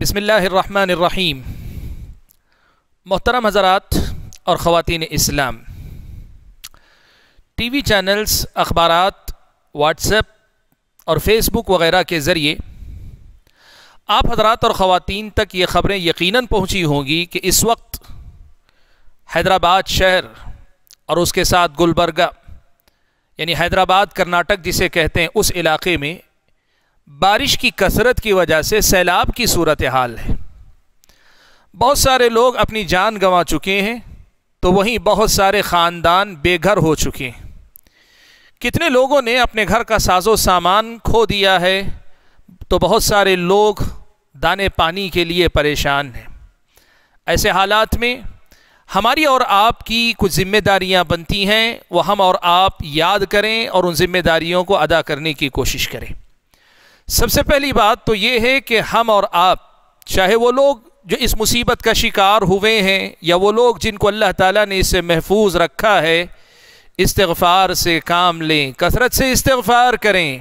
बसमीम मोहतरम हज़रात और ख़वान इस्लाम टी वी चैनल्स अखबार व्हाट्सएप और फेसबुक वग़ैरह के ज़रिए आप हजरात और ख़वान तक ये ख़बरें यकीन पहुँची होंगी कि इस वक्त हैदराबाद शहर और उसके साथ गुलबर्गा यानी हैदराबाद कर्नाटक जिसे कहते हैं उस इलाके में बारिश की कसरत की वजह से सैलाब की सूरत हाल है बहुत सारे लोग अपनी जान गंवा चुके हैं तो वहीं बहुत सारे ख़ानदान बेघर हो चुके हैं कितने लोगों ने अपने घर का साजो सामान खो दिया है तो बहुत सारे लोग दाने पानी के लिए परेशान हैं ऐसे हालात में हमारी और आपकी कुछ ज़िम्मेदारियाँ बनती हैं वो हम और आप याद करें और उन ज़िम्मेदारियों को अदा करने की कोशिश करें सबसे पहली बात तो ये है कि हम और आप चाहे वो लोग जो इस मुसीबत का शिकार हुए हैं या वो लोग जिनको अल्लाह ताला ने इसे महफूज रखा है इस्तफ़ार से काम लें कसरत से इस्तफ़ार करें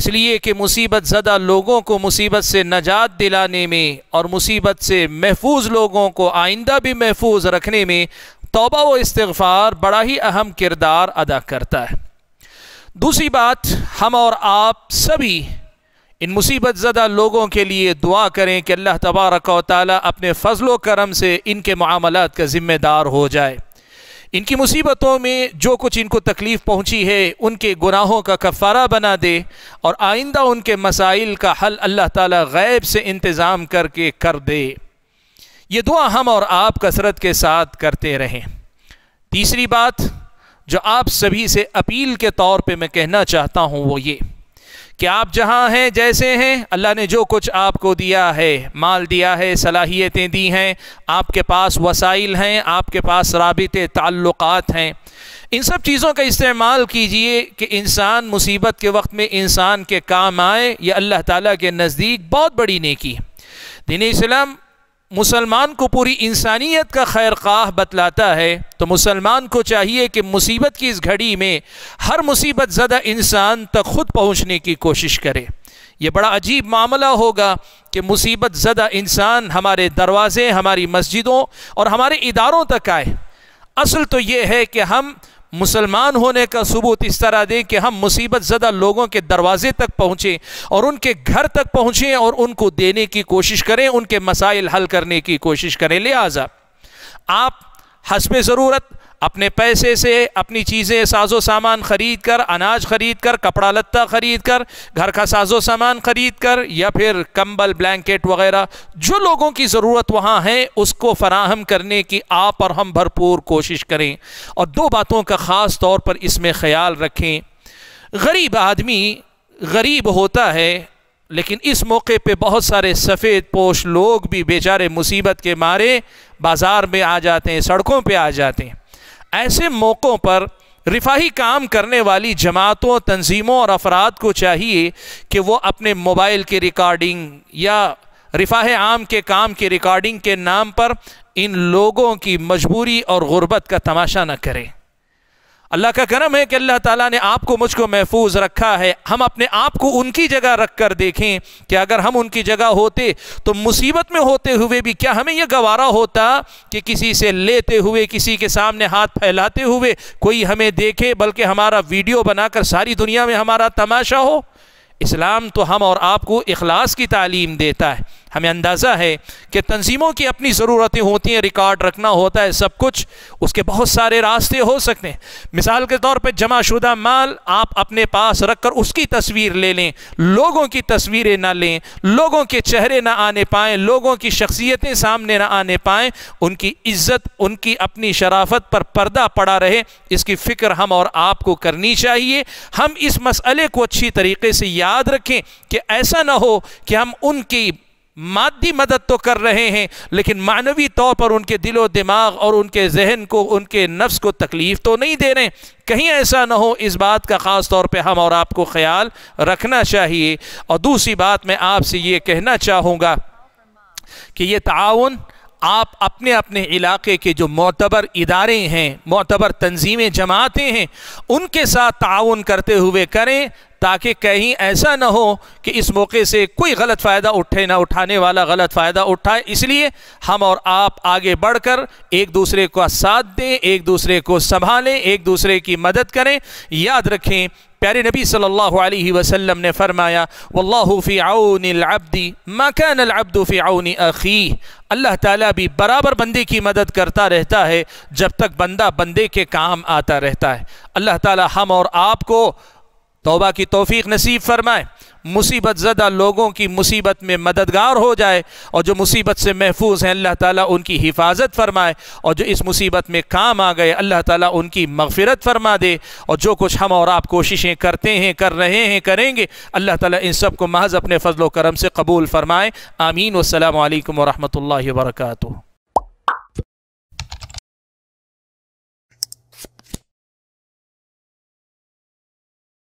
इसलिए कि मुसीबत ज़दा लोगों को मुसीबत से नजात दिलाने में और मुसीबत से महफूज लोगों को आइंदा भी महफूज रखने में तोबा व इस्तफ़ार बड़ा ही अहम किरदार अदा करता है दूसरी बात हम और आप सभी इन मुसीबत ज़दा लोगों के लिए दुआ करें कि अल्लाह तबारक ताली अपने फ़जल करम से इनके मामलत का ज़िम्मेदार हो जाए इनकी मुसीबतों में जो कुछ इनको तकलीफ़ पहुँची है उनके गुनाहों का कफ़ारा बना दे और आइंदा उनके मसाइल का हल अल्लाह ताला गैब से इंतज़ाम करके कर दे ये दुआ हम और आप कसरत के साथ करते रहें तीसरी बात जो आप सभी से अपील के तौर पे मैं कहना चाहता हूँ वो ये कि आप जहाँ हैं जैसे हैं अल्लाह ने जो कुछ आपको दिया है माल दिया है सलाहियतें दी हैं आपके पास वसाइल हैं आपके पास रबते ताल्लुक़ात हैं इन सब चीज़ों का इस्तेमाल कीजिए कि इंसान मुसीबत के वक्त में इंसान के काम आए यह अल्लाह ताला के नज़दीक बहुत बड़ी नेकी है दीन इस्लाम मुसलमान को पूरी इंसानियत का खैर खाह बतलाता है तो मुसलमान को चाहिए कि मुसीबत की इस घड़ी में हर मुसीबत ज़दा इंसान तक ख़ुद पहुँचने की कोशिश करे ये बड़ा अजीब मामला होगा कि मुसीबत ज़दा इंसान हमारे दरवाज़े हमारी मस्जिदों और हमारे इदारों तक आए असल तो ये है कि हम मुसलमान होने का सबूत इस तरह दें कि हम मुसीबत ज़दा लोगों के दरवाजे तक पहुँचें और उनके घर तक पहुँचें और उनको देने की कोशिश करें उनके मसाइल हल करने की कोशिश करें लिहाजा आप हसब ज़रूरत अपने पैसे से अपनी चीज़ें साजो सामान ख़रीद कर अनाज ख़रीद कर कपड़ा लत्ता ख़रीद कर घर का साजो सामान ख़रीद कर या फिर कंबल ब्लैंकेट वगैरह जो लोगों की ज़रूरत वहाँ है उसको फराहम करने की आप और हम भरपूर कोशिश करें और दो बातों का ख़ास तौर पर इसमें ख्याल रखें गरीब आदमी गरीब होता है लेकिन इस मौके पे बहुत सारे सफ़ेद पोश लोग भी बेचारे मुसीबत के मारे बाज़ार में आ जाते हैं सड़कों पे आ जाते हैं ऐसे मौक़ों पर रिफाही काम करने वाली जमातों तंजीमों और अफराद को चाहिए कि वो अपने मोबाइल के रिकॉर्डिंग या रिफाह आम के काम के रिकॉर्डिंग के नाम पर इन लोगों की मजबूरी और ग़ुरबत का तमाशा न करें अल्लाह का करम है कि अल्लाह ताला ने आपको मुझको महफूज रखा है हम अपने आप को उनकी जगह रख कर देखें कि अगर हम उनकी जगह होते तो मुसीबत में होते हुए भी क्या हमें यह गवारा होता कि किसी से लेते हुए किसी के सामने हाथ फैलाते हुए कोई हमें देखे बल्कि हमारा वीडियो बनाकर सारी दुनिया में हमारा तमाशा हो इस्लाम तो हम और आपको अखलास की तालीम देता है हमें अंदाज़ा है कि तंजीमों की अपनी ज़रूरतें होती हैं रिकॉर्ड रखना होता है सब कुछ उसके बहुत सारे रास्ते हो सकते हैं मिसाल के तौर पर जमाशुदा माल आप अपने पास रख कर उसकी तस्वीर ले लें लोगों की तस्वीरें ना लें लोगों के चेहरे ना आने पाएँ लोगों की शख्सियतें सामने ना आने पाएँ उनकी इज़्ज़त उनकी अपनी शराफत पर पर्दा पड़ा रहे इसकी फ़िक्र हम और आपको करनी चाहिए हम इस मसले को अच्छी तरीके से याद रखें कि ऐसा ना हो कि हम उनकी मादी मदद तो कर रहे हैं लेकिन मानवी तौर पर उनके दिलो दिमाग और उनके जहन को उनके नफ्स को तकलीफ़ तो नहीं दे रहे कहीं ऐसा ना हो इस बात का ख़ास तौर पे हम और आपको ख्याल रखना चाहिए और दूसरी बात मैं आपसे ये कहना चाहूँगा कि ये ताउन आप अपने अपने इलाके के जो मोतबर इदारे हैं मोतबर तंजीमें जमातें हैं उनके साथ ताउन करते हुए करें ताकि कहीं ऐसा ना हो कि इस मौके से कोई गलत फ़ायदा उठे ना उठाने वाला गलत फ़ायदा उठाए इसलिए हम और आप आगे बढ़कर एक दूसरे का साथ दें एक दूसरे को संभालें एक दूसरे की मदद करें याद रखें प्यारे नबी सल्लल्लाहु अलैहि वसल्लम ने फरमाया वल्लाफ़ी आउनबदी मकान अबदूफ़ी आउन अखी अल्लाह ताला भी बराबर बंदे की मदद करता रहता है जब तक बंदा बंदे के काम आता रहता है अल्लाह ताला हम और आपको तोबा की तोफ़ी नसीब फरमाए मुसीबत ज़दा लोगों की मुसीबत में मददगार हो जाए और जो मुसीबत से महफूज हैं अल्लाह ताला उनकी हिफाजत फरमाए और जो इस मुसीबत में काम आ गए अल्लाह ताला उनकी मगफरत फरमा दे और जो कुछ हम और आप कोशिशें करते हैं कर रहे हैं करेंगे अल्लाह ताला इन सब को महज अपने फजलो करम से कबूल फरमाए आमीन वसलम वरहमल वर्का